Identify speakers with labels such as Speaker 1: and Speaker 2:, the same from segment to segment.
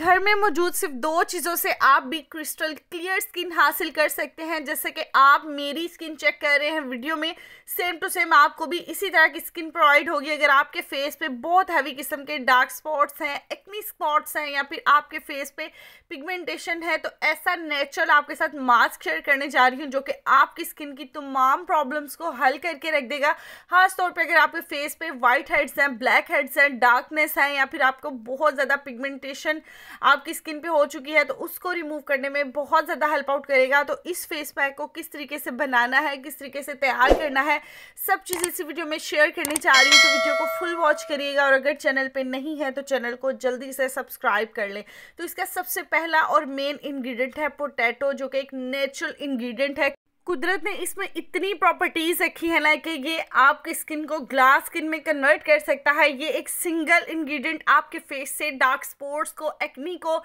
Speaker 1: घर में मौजूद सिर्फ दो चीज़ों से आप भी क्रिस्टल क्लियर स्किन हासिल कर सकते हैं जैसे कि आप मेरी स्किन चेक कर रहे हैं वीडियो में सेम टू सेम आपको भी इसी तरह की स्किन प्रोवाइड होगी अगर आपके फेस पे बहुत हैवी किस्म के डार्क स्पॉट्स हैं एक्नी स्पॉट्स हैं या फिर आपके फेस पे पिगमेंटेशन है तो ऐसा नेचुरल आपके साथ मास्क शेयर करने जा रही हूँ जो कि आपकी स्किन की तमाम प्रॉब्लम्स को हल करके रख देगा खासतौर पर अगर आपके फेस पर वाइट हेड्स हैं ब्लैक हेड्स हैं डार्कनेस हैं या फिर आपको बहुत ज़्यादा पिगमेंटेशन आपकी स्किन पे हो चुकी है तो उसको रिमूव करने में बहुत ज़्यादा हेल्प आउट करेगा तो इस फेस पैक को किस तरीके से बनाना है किस तरीके से तैयार करना है सब चीज़ें इसी वीडियो में शेयर करने चाह रही हूँ तो वीडियो को फुल वॉच करिएगा और अगर चैनल पर नहीं है तो चैनल को जल्दी से सब्सक्राइब कर लें तो इसका सबसे पहला और मेन इन्ग्रीडियंट है पोटैटो जो कि एक नेचुरल इन्ग्रीडियंट है कुदरत ने इसमें इतनी प्रॉपर्टीज़ रखी है ना कि ये आपकी स्किन को ग्लास स्किन में कन्वर्ट कर सकता है ये एक सिंगल इंग्रेडिएंट आपके फेस से डार्क स्पॉट्स को एक्नी को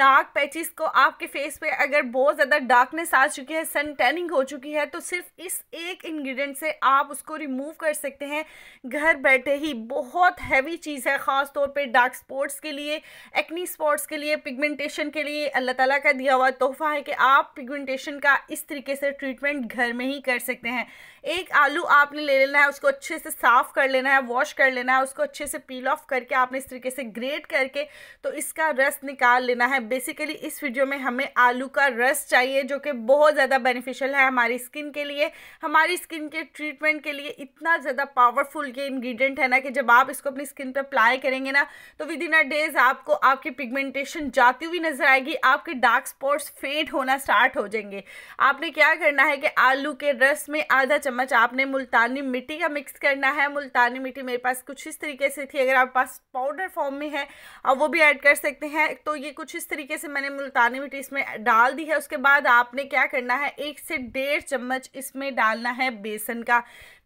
Speaker 1: डार्क पैचेस को आपके फेस पे अगर बहुत ज़्यादा डार्कनेस आ चुकी है सन टैनिंग हो चुकी है तो सिर्फ इस एक इंग्रेडिएंट से आप उसको रिमूव कर सकते हैं घर बैठे ही बहुत हैवी चीज़ है ख़ास तौर पर डार्क स्पॉट्स के लिए एक्नी स्पॉट्स के लिए पिगमेंटेशन के लिए अल्लाह तला का दिया हुआ तोहफा है कि आप पिगमेंटेशन का इस तरीके से ट्रीटमेंट ट्रीटमेंट घर में ही कर सकते हैं एक आलू आपने ले लेना है उसको अच्छे से साफ़ कर लेना है वॉश कर लेना है उसको अच्छे से पील ऑफ करके आपने इस तरीके से ग्रेट करके तो इसका रस निकाल लेना है बेसिकली इस वीडियो में हमें आलू का रस चाहिए जो कि बहुत ज़्यादा बेनिफिशियल है हमारी स्किन के लिए हमारी स्किन के ट्रीटमेंट के लिए इतना ज़्यादा पावरफुल ये इन्ग्रीडियंट है ना कि जब आप इसको अपनी स्किन पर अप्लाई करेंगे ना तो विद इन अ डेज आपको आपकी पिगमेंटेशन जाती हुई नज़र आएगी आपके डार्क स्पॉट्स फेड होना स्टार्ट हो जाएंगे आपने क्या करना है है कि आलू के रस में आधा चम्मच आपने मुल्तानी मिट्टी का मिक्स करना है मुल्तानी मिट्टी मेरे पास कुछ इस तरीके से थी अगर आप पास पाउडर फॉर्म में है आप वो भी ऐड कर सकते हैं तो ये कुछ इस तरीके से मैंने मुल्तानी मिट्टी इसमें डाल दी है उसके बाद आपने क्या करना है एक से डेढ़ चम्मच इसमें डालना है बेसन का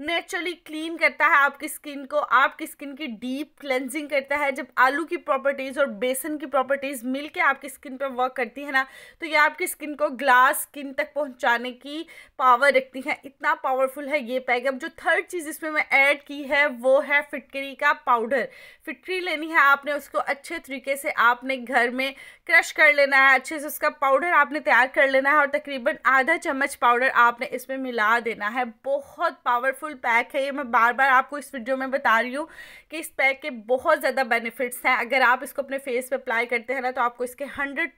Speaker 1: नेचुरली क्लीन करता है आपकी स्किन को आपकी स्किन की डीप क्लेंजिंग करता है जब आलू की प्रॉपर्टीज़ और बेसन की प्रॉपर्टीज़ मिल के आपकी स्किन पर वर्क करती है ना तो ये आपकी स्किन को ग्लास स्किन तक पहुँचाने की पावर रखती हैं इतना पावरफुल है ये पैक अब जो थर्ड चीज़ इसमें मैं ऐड की है वो है फिटकरी का पाउडर फिटकरी लेनी है आपने उसको अच्छे तरीके से आपने घर में क्रश कर लेना है अच्छे से उसका पाउडर आपने तैयार कर लेना है और तकरीबन आधा चम्मच पाउडर आपने इसमें मिला देना है बहुत पावरफुल पैक है ये मैं बार बार आपको इस वीडियो में बता रही हूँ कि इस पैक के बहुत ज़्यादा बेनिफिट्स हैं अगर आप इसको अपने फेस पर अप्लाई करते हैं ना तो आपको इसके हंड्रेड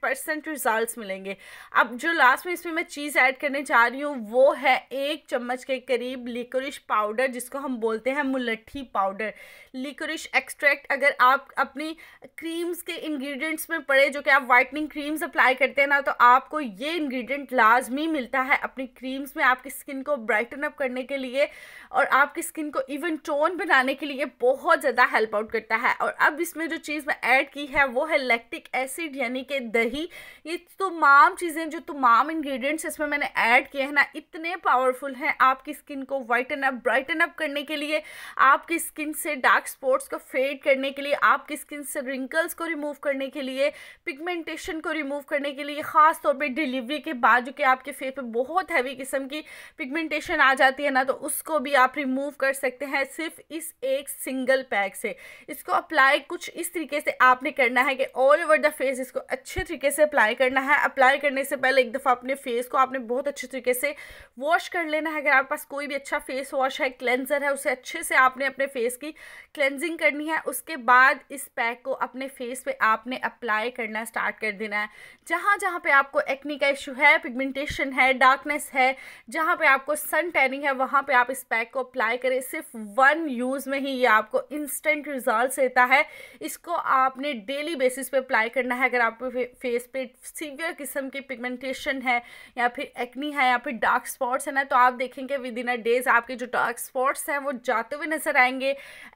Speaker 1: रिजल्ट मिलेंगे अब जो लास्ट में इसमें मैं चीज़ ऐड करने जा रही हूँ वो है एक चम्मच के करीब लिकोरिश पाउडर जिसको हम बोलते हैं मुलट्ठी पाउडर लिकोरिश एक्सट्रैक्ट अगर आप अपनी क्रीम्स के इंग्रेडिएंट्स में पड़े जो कि आप वाइटनिंग क्रीम्स अप्लाई करते हैं ना तो आपको ये इंग्रेडिएंट लाजमी मिलता है अपनी क्रीम्स में आपकी स्किन को ब्राइटन अप करने के लिए और आपकी स्किन को इवन टोन बनाने के लिए बहुत ज़्यादा हेल्प आउट करता है और अब इसमें जो चीज़ मैं ऐड की है वो है लैक्टिक एसिड यानी कि दही ये तमाम चीज़ें जो तमाम इन्ग्रीडियंट्स इसमें मैंने ऐड किए हैं ना वरना इतने पावरफुल हैं आपकी स्किन को वाइटन अप ब्राइटन अप करने के लिए आपकी स्किन से डार्क स्पॉट्स को फेड करने के लिए आपकी स्किन से रिंकल्स को रिमूव करने के लिए पिगमेंटेशन को रिमूव करने के लिए ख़ास तौर पे डिलीवरी के बाद जो कि आपके फेस पे बहुत हैवी किस्म की पिगमेंटेशन आ जाती है ना तो उसको भी आप रिमूव कर सकते हैं सिर्फ इस एक सिंगल पैक से इसको अप्लाई कुछ इस तरीके से आपने करना है कि ऑल ओवर द फेस इसको अच्छे तरीके से अप्लाई करना है अप्लाई करने से पहले एक दफ़ा अपने फेस को आपने बहुत अच्छे तरीके से से वॉश कर लेना है अगर आपके पास कोई भी अच्छा फेस वॉश है क्लेंजर है उसे अच्छे से आपने अपने फेस की क्लेंजिंग करनी है उसके बाद इस पैक को अपने फेस पे आपने अप्लाई करना स्टार्ट कर देना है जहाँ जहाँ पे आपको एक्नी का इशू है पिगमेंटेशन है डार्कनेस है जहाँ पे आपको सन टैनिंग है वहाँ पे आप इस पैक को अप्लाई करें सिर्फ वन यूज़ में ही ये आपको इंस्टेंट रिजल्ट देता है इसको आपने डेली बेसिस पे अप्लाई करना है अगर आपके फेस पे सीवियर किस्म की पिगमेंटेशन है या फिर एक्नी है या फिर कोई डार्क स्पॉट्स है ना तो आप देखेंगे विद इन अ डेज आपके जो डार्क स्पॉट्स हैं वो जाते हुए नजर आएंगे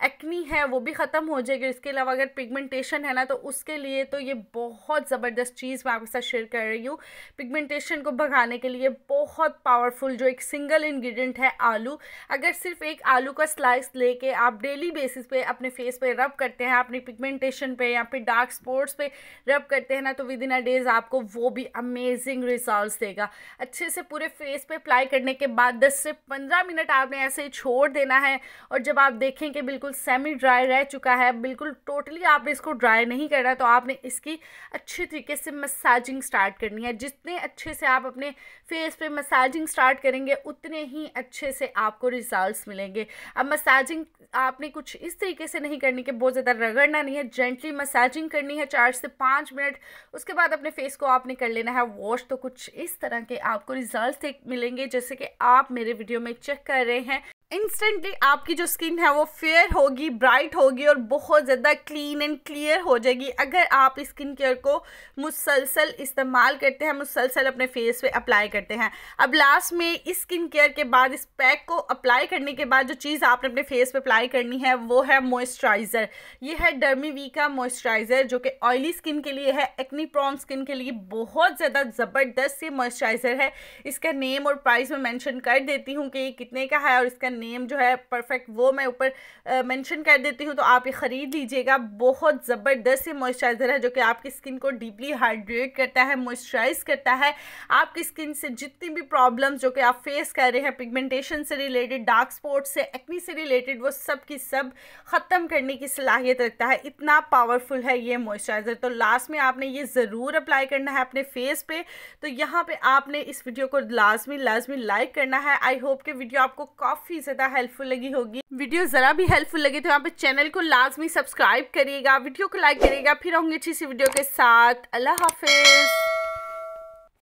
Speaker 1: एक्नी है वो भी ख़त्म हो जाएगी इसके अलावा अगर पिगमेंटेशन है ना तो उसके लिए तो ये बहुत ज़बरदस्त चीज़ मैं आपके साथ शेयर कर रही हूँ पिगमेंटेशन को भगाने के लिए बहुत पावरफुल जो एक सिंगल इन्ग्रीडियंट है आलू अगर सिर्फ एक आलू का स्लाइस लेके आप डेली बेसिस पे अपने फेस पे रब करते हैं अपनी पिगमेंटेशन पे या फिर डार्क स्पॉट्स पे रब करते हैं ना तो विद इन अ डेज आपको वो भी अमेजिंग रिजल्ट देगा अच्छे से पूरे फेस पे अप्लाई करने के बाद 10 से 15 मिनट आपने ऐसे छोड़ देना है और जब आप देखें कि बिल्कुल सेमी ड्राई रह चुका है बिल्कुल टोटली आपने इसको ड्राई नहीं करना तो आपने इसकी अच्छे तरीके से मसाजिंग स्टार्ट करनी है जितने अच्छे से आप अपने फेस पे मसाजिंग स्टार्ट करेंगे उतने ही अच्छे से आपको रिजल्ट्स मिलेंगे अब मसाजिंग आपने कुछ इस तरीके से नहीं करनी कि बहुत ज़्यादा रगड़ना नहीं है जेंटली मसाजिंग करनी है चार से पाँच मिनट उसके बाद अपने फेस को आपने कर लेना है वॉश तो कुछ इस तरह के आपको रिजल्ट देखने मिलेंगे जैसे कि आप मेरे वीडियो में चेक कर रहे हैं इंस्टेंटली आपकी जो स्किन है वो फेयर होगी ब्राइट होगी और बहुत ज़्यादा क्लीन एंड क्लियर हो जाएगी अगर आप स्किन केयर को मुसलसल इस्तेमाल करते हैं मुसलसल अपने फेस पे अप्लाई करते हैं अब लास्ट में इस स्किन केयर के बाद इस पैक को अप्लाई करने के बाद जो चीज़ आपने अपने फेस पे अप्लाई करनी है वो है मॉइस्चराइज़र ये है डर्मी वी का मॉइस्चराइज़र जो कि ऑयली स्किन के लिए है एक्नी प्रॉन स्किन के लिए बहुत ज़्यादा ज़बरदस्त ये मॉइस्चराइज़र है इसका नेम और प्राइस मैं मैंशन कर देती हूँ कि ये कितने का है और इसका नेम जो है परफेक्ट वो मैं ऊपर मेंशन कर देती हूँ तो आप ये ख़रीद लीजिएगा बहुत ज़बरदस्त ये मॉइस्चराइज़र है जो कि आपकी स्किन को डीपली हाइड्रेट करता है मॉइस्चराइज करता है आपकी स्किन से जितनी भी प्रॉब्लम्स जो कि आप फेस कर रहे हैं पिगमेंटेशन से रिलेटेड डार्क स्पॉट से एक्नी से रिलेटेड वो सब की सब ख़त्म करने की सलाहियत रखता है इतना पावरफुल है ये मॉइस्चराइज़र तो लास्ट में आपने ये ज़रूर अप्लाई करना है अपने फेस पे तो यहाँ पे आपने इस वीडियो को लाजमी लाजमी लाइक करना है आई होप कि वीडियो आपको काफ़ी ज़्यादा हेल्पफुल लगी होगी वीडियो ज़रा भी हेल्पफुल लगे तो यहाँ पे चैनल को लाजमी सब्सक्राइब करिएगा वीडियो को लाइक करिएगा फिर होंगे अच्छी सी वीडियो के साथ अल्लाह हाफिज़